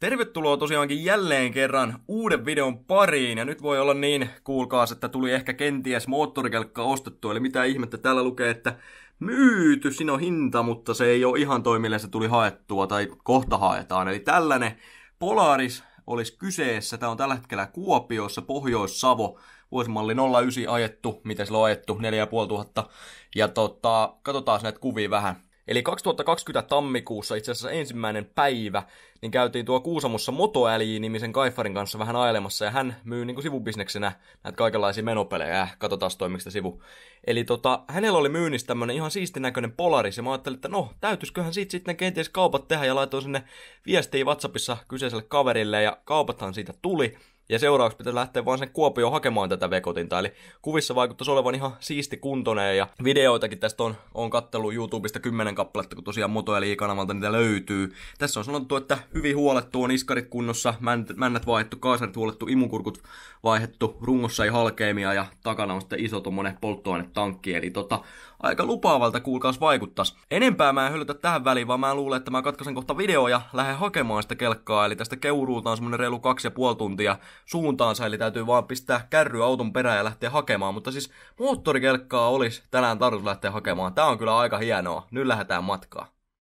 Tervetuloa tosiaankin jälleen kerran uuden videon pariin, ja nyt voi olla niin, kuulkaas, että tuli ehkä kenties moottorikelkka ostettu, eli mitä ihmettä täällä lukee, että myyty, siinä on hinta, mutta se ei ole ihan toimille, se tuli haettua, tai kohta haetaan, eli tällainen Polaris olisi kyseessä, tämä on tällä hetkellä Kuopiossa, Pohjois-Savo, vuosimalli 09 ajettu, miten sillä on ajettu, 4500, ja tota, katsotaan näitä kuvia vähän, Eli 2020 tammikuussa, itse asiassa ensimmäinen päivä, niin käytiin tuo Kuusamossa Moto nimisen Kaifarin kanssa vähän ailemassa, ja hän myy niin kuin sivubisneksenä näitä kaikenlaisia menopelejä, äh, katsotaan toimiksi sivu. Eli tota, hänellä oli myynnissä tämmönen ihan siistinäköinen näköinen Polaris, ja mä ajattelin, että no, täytyisiköhän siitä sitten kenties kaupat tehdä, ja laitoin sinne viestiä WhatsAppissa kyseiselle kaverille, ja kaupathan siitä tuli, ja seuraavaksi pitäisi lähteä vaan sen Kuopioon hakemaan tätä vekotinta. Eli kuvissa vaikuttaisi olevan ihan siisti kuntoneen ja videoitakin tästä on, on kattellut YouTubesta kymmenen kappaletta, kun tosiaan motoeli-kanavalta niitä löytyy. Tässä on sanottu, että hyvin huolettu on iskarit kunnossa, männät vaihdettu, kaasarit huolettu, imukurkut vaihdettu, rungossa ei halkeimia ja takana on sitten iso tuommoinen polttoainetankki. Eli tota, aika lupaavalta kuulkaas vaikuttaisi. Enempää mä en hyllytä tähän väliin, vaan mä luulen, että mä katkaisen kohta video ja lähden hakemaan sitä kelkkaa. Eli tästä keuruutaan semmonen reilu kaksi ja puoli tuntia suuntaansa, eli täytyy vaan pistää kärry auton perään ja lähteä hakemaan. Mutta siis moottorikelkkaa olisi tänään tarkoitus lähteä hakemaan. Tämä on kyllä aika hienoa. Nyt lähdetään matkaan.